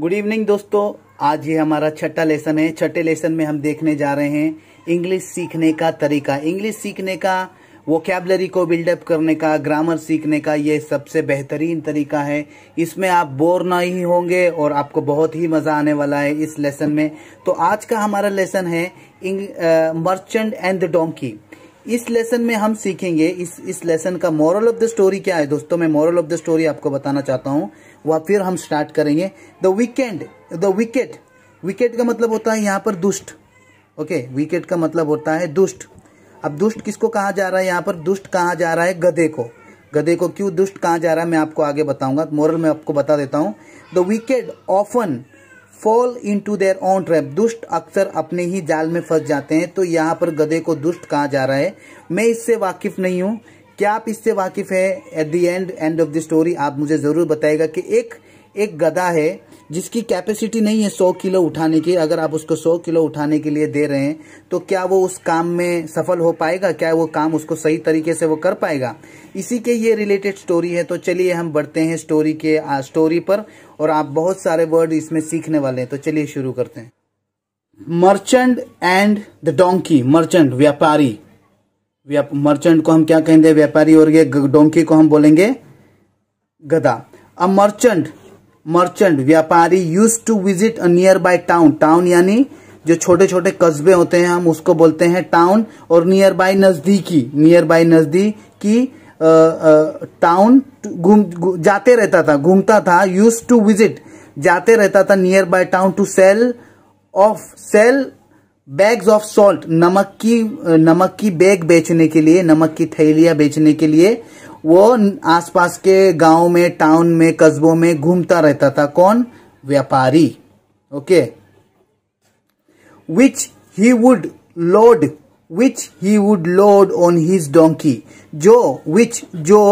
good evening दोस्तों आज ये हमारा छठा लेसन है छठे लेसन में हम देखने जा रहे हैं इंग्लिश सीखने का तरीका इंग्लिश सीखने का वोकेबलरी को बिल्डअप करने का ग्रामर सीखने का ये सबसे बेहतरीन तरीका है इसमें आप बोर ना ही होंगे और आपको बहुत ही मज़ा आने वाला है इस लेसन में तो आज का हमारा लेसन है मर्चेंट एंड द डोंकी इस लेसन में हम सीखेंगे इस इस लेसन का मॉरल ऑफ द स्टोरी क्या है दोस्तों मैं मॉरल ऑफ द स्टोरी आपको बताना चाहता हूँ वह फिर हम स्टार्ट करेंगे the weekend the wicked wicked का मतलब होता है यहाँ पर दुष्ट ओके okay, विकेट का मतलब होता है दुष्ट अब दुष्ट किसको कहा जा रहा है यहाँ पर दुष्ट कहा जा रहा है गधे को गधे को क्यों दुष्ट कहा जा रहा है मैं आपको आगे बताऊंगा मोरल में आपको बता देता हूँ the wicked often fall into their own trap दुष्ट अक्सर अपने ही जाल में फंस जाते हैं तो यहाँ पर गधे को दुष्ट कहा जा रहा है मैं इससे वाकिफ नहीं हूँ क्या आप इससे वाकिफ़ है at the end end of the story आप मुझे ज़रूर बताएगा कि एक एक गधा है जिसकी कैपेसिटी नहीं है 100 किलो उठाने की अगर आप उसको 100 किलो उठाने के लिए दे रहे हैं तो क्या वो उस काम में सफल हो पाएगा क्या वो काम उसको सही तरीके से वो कर पाएगा इसी के ये रिलेटेड स्टोरी है तो चलिए हम बढ़ते हैं स्टोरी के आ, स्टोरी पर और आप बहुत सारे वर्ड इसमें सीखने वाले हैं तो चलिए शुरू करते हैं merchant and the donkey merchant व्यापारी मर्चेंट को हम क्या कहेंगे व्यापारी और ये डोंकी को हम बोलेंगे गधा अ मर्चेंट मर्चेंट व्यापारी used to visit a nearby town town यानी जो छोटे छोटे कस्बे होते हैं हम उसको बोलते हैं टाउन और नियर बाय नजदीकी नियर बाय नजदीकी टाउन घूम जाते रहता था घूमता था यूज टू विजिट जाते रहता था nearby town to sell off sell bags of salt नमक की नमक की बैग बेचने के लिए नमक की थैलियां बेचने के लिए वो आसपास के गांव में टाउन में कस्बों में घूमता रहता था कौन व्यापारी okay which he would load which he would load on his donkey जो विच जो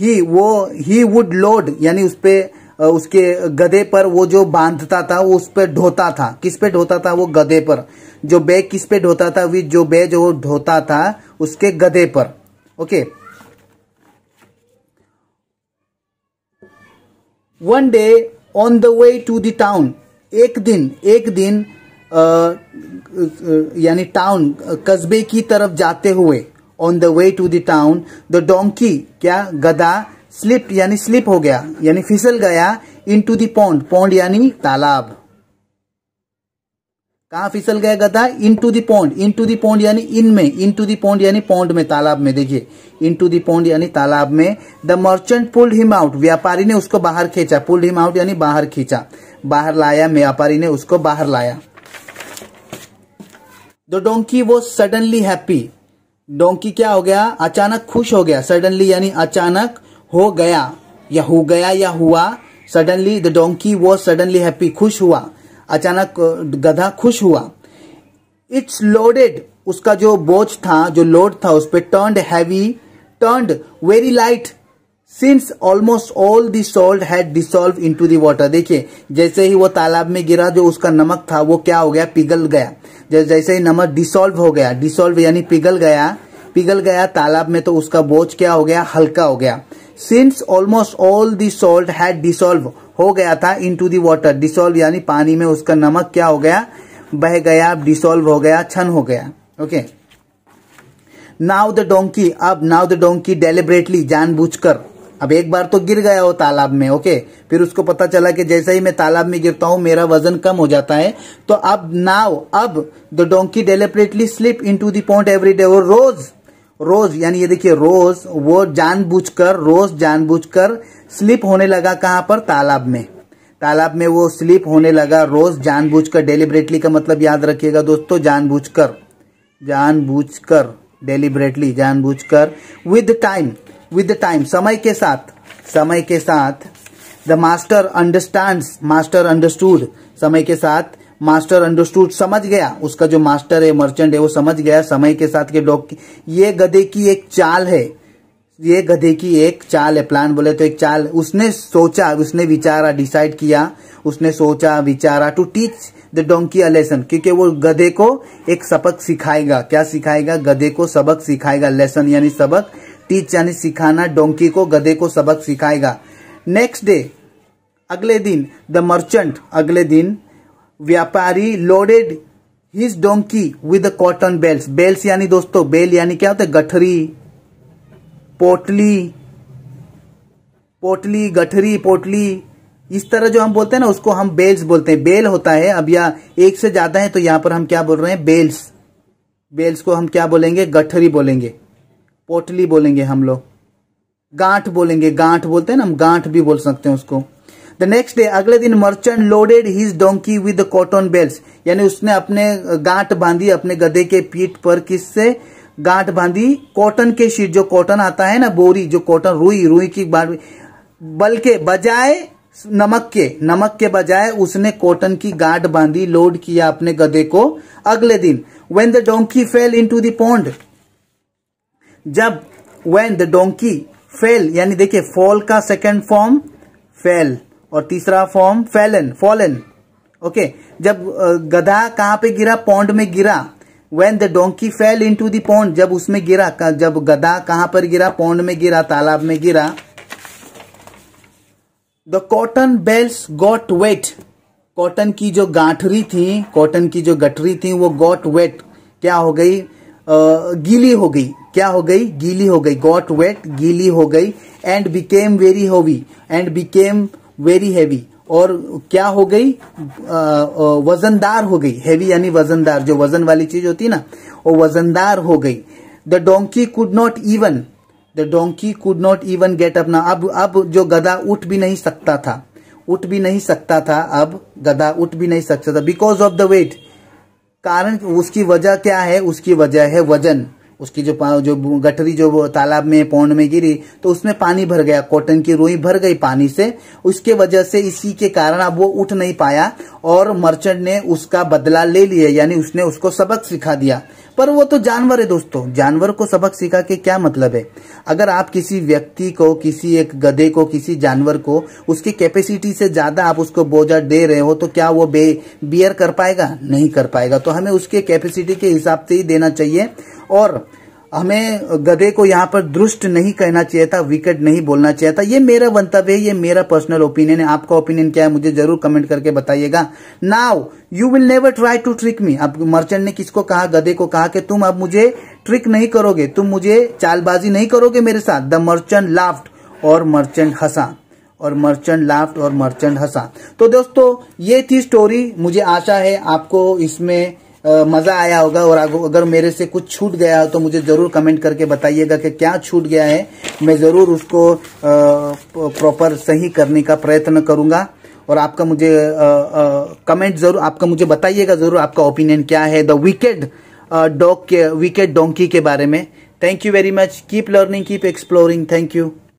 ही वो ही वुड लोड यानी उस पर उसके गधे पर वो जो बांधता था वो उस पर ढोता था किस पे ढोता था वो गधे पर जो बैग किस पे ढोता था वी जो बैग वो ढोता था उसके गधे पर okay one day on the way to the town एक दिन एक दिन यानी टाउन कस्बे की तरफ जाते हुए on the way to the town the donkey क्या गधा स्लिप यानी स्लिप हो गया यानी फिसल गया इनटू द पौंड पौंड यानी तालाब कहा फिसल गया गधा into the pond into the pond यानी इन में इनटू दी पौंड यानी पौंड में तालाब में देखिए इनटू दी पौंड यानी तालाब में the merchant pulled him out व्यापारी ने उसको बाहर खींचा पुल्ड हिम आउट यानी बाहर खींचा बाहर लाया व्यापारी ने उसको बाहर लाया द डोंकी वो सडनली हैप्पी डोंकी क्या हो गया अचानक खुश हो गया सडनली यानी अचानक हो गया या हो गया या हुआ suddenly the donkey was suddenly happy खुश हुआ अचानक uh, गधा खुश हुआ इट्स लोडेड उसका जो बोझ था जो लोड था उस पर turned heavy turned very light since almost all the salt had dissolve into water देखिये जैसे ही वो तालाब में गिरा जो उसका नमक था वो क्या हो गया पिघल गया जैसे ही नमक डिसॉल्व हो गया डिसॉल्व यानी पिघल गया पिघल गया तालाब में तो उसका बोझ क्या हो गया हल्का हो गया since almost all the salt had dissolve हो गया था into the water dissolve यानी पानी में उसका नमक क्या हो गया बह गया डिसॉल्व हो गया छन हो गया ओके नाउ द डोंकी अब नाउ द डोंकी डेलिबरेटली जानबूझकर अब एक बार तो गिर गया हो तालाब में ओके फिर उसको पता चला कि जैसे ही मैं तालाब में गिरता हूं मेरा वजन कम हो जाता है तो अब नाव अब the donkey deliberately slip into the point every day और रोज रोज यानी ये देखिए रोज वो जानबूझकर रोज जानबूझकर स्लिप होने लगा कहां पर तालाब में तालाब में वो स्लिप होने लगा रोज जानबूझकर डेलीबरेटली का मतलब याद रखिएगा दोस्तों जानबूझकर जानबूझकर डेलिबरेटली जानबूझकर विद टाइम विद टाइम समय के साथ समय के साथ the master understand master understood समय के साथ मास्टर अंडरस्टूड समझ गया उसका जो मास्टर है मर्चेंट है वो समझ गया समय के साथ के डॉग ये गधे की एक चाल है ये गधे की एक चाल है प्लान बोले तो एक चाल उसने सोचा उसने विचारा डिसाइड किया उसने सोचा विचारा to teach the donkey a lesson क्योंकि वो गधे को एक सबक सिखाएगा क्या सिखाएगा गधे को सबक सिखाएगा लेसन यानी सबक टीच यानी सिखाना डोंकी को गधे को सबक सिखाएगा नेक्स्ट डे अगले दिन द मर्चेंट अगले दिन व्यापारी loaded his donkey with cotton bales bales यानी दोस्तों बेल यानी क्या होता है गठरी पोटली पोटली गठरी पोटली इस तरह जो हम बोलते हैं ना उसको हम बेल्स बोलते हैं बेल होता है अब या एक से ज्यादा है तो यहां पर हम क्या बोल रहे हैं बेल्स बेल्स को हम क्या बोलेंगे गठरी बोलेंगे पोटली बोलेंगे हम लोग गांठ बोलेंगे गांठ बोलते हैं ना हम गांठ भी बोल सकते हैं उसको द नेक्स्ट डे अगले दिन merchant loaded his donkey with cotton bales यानी उसने अपने गांठ बांधी अपने गधे के पीठ पर किससे गांठ बांधी कॉटन के शीट जो कॉटन आता है ना बोरी जो कॉटन रुई रुई की बल्कि बजाय नमक के नमक के बजाय उसने कॉटन की गांठ बांधी लोड किया अपने गधे को अगले दिन when the donkey fell into pond जब वेन द डोंकी फेल यानी देखिये फॉल का सेकेंड फॉर्म फेल और तीसरा फॉर्म फैलन फॉलन ओके जब गधा कहां पे गिरा पौंड में गिरा when the donkey fell into pond जब उसमें गिरा जब गधा कहां पर गिरा पौंड में गिरा तालाब में गिरा the cotton bales got wet cotton की जो गांठरी थी कॉटन की जो गठरी थी वो गॉट वेट क्या हो गई आ, गीली हो गई क्या हो गई गीली हो गई गॉट वेट गीली हो गई and became very heavy and became very heavy और क्या हो गई वजनदार हो गई हैवी यानी वजनदार जो वजन वाली चीज होती है ना वो वजनदार हो गई the donkey could not even the donkey could not even get up ना अब अब जो गधा उठ भी नहीं सकता था उठ भी नहीं सकता था अब गधा उठ भी नहीं सकता था बिकॉज ऑफ द वेट कारण उसकी वजह क्या है उसकी वजह है वजन उसकी जो जो गठरी जो तालाब में पौंड में गिरी तो उसमें पानी भर गया कॉटन की रोई भर गई पानी से उसके वजह से इसी के कारण अब वो उठ नहीं पाया और मर्चेंट ने उसका बदला ले लिया यानी उसने उसको सबक सिखा दिया पर वो तो जानवर है दोस्तों जानवर को सबक सिखा के क्या मतलब है अगर आप किसी व्यक्ति को किसी एक गधे को किसी जानवर को उसकी कैपेसिटी से ज्यादा आप उसको बोझा दे रहे हो तो क्या वो बे बियर कर पाएगा नहीं कर पाएगा तो हमें उसके कैपेसिटी के हिसाब से ही देना चाहिए और हमें गधे को यहाँ पर दुष्ट नहीं कहना चाहिए था विकेट नहीं बोलना चाहिए था ये मेरा मंतव्य है ये मेरा पर्सनल ओपिनियन है आपका ओपिनियन क्या है मुझे जरूर कमेंट करके बताइएगा now you will never try to trick me अब मर्चेंट ने किसको कहा गधे को कहा कि तुम अब मुझे ट्रिक नहीं करोगे तुम मुझे चालबाजी नहीं करोगे मेरे साथ द मर्चेंट लाफ्ट और मर्चेंट हंसा और मर्चेंट लाफ्ट और मर्चेंट हंसा तो दोस्तों ये थी स्टोरी मुझे आशा है आपको इसमें मज़ा आया होगा और अगर मेरे से कुछ छूट गया हो तो मुझे ज़रूर कमेंट करके बताइएगा कि क्या छूट गया है मैं ज़रूर उसको प्रॉपर सही करने का प्रयत्न करूंगा और आपका मुझे आ, आ, कमेंट ज़रूर आपका मुझे बताइएगा ज़रूर आपका ओपिनियन क्या है द वीकेड डॉग के वीकेड डोंकी के बारे में thank you very much keep learning keep exploring thank you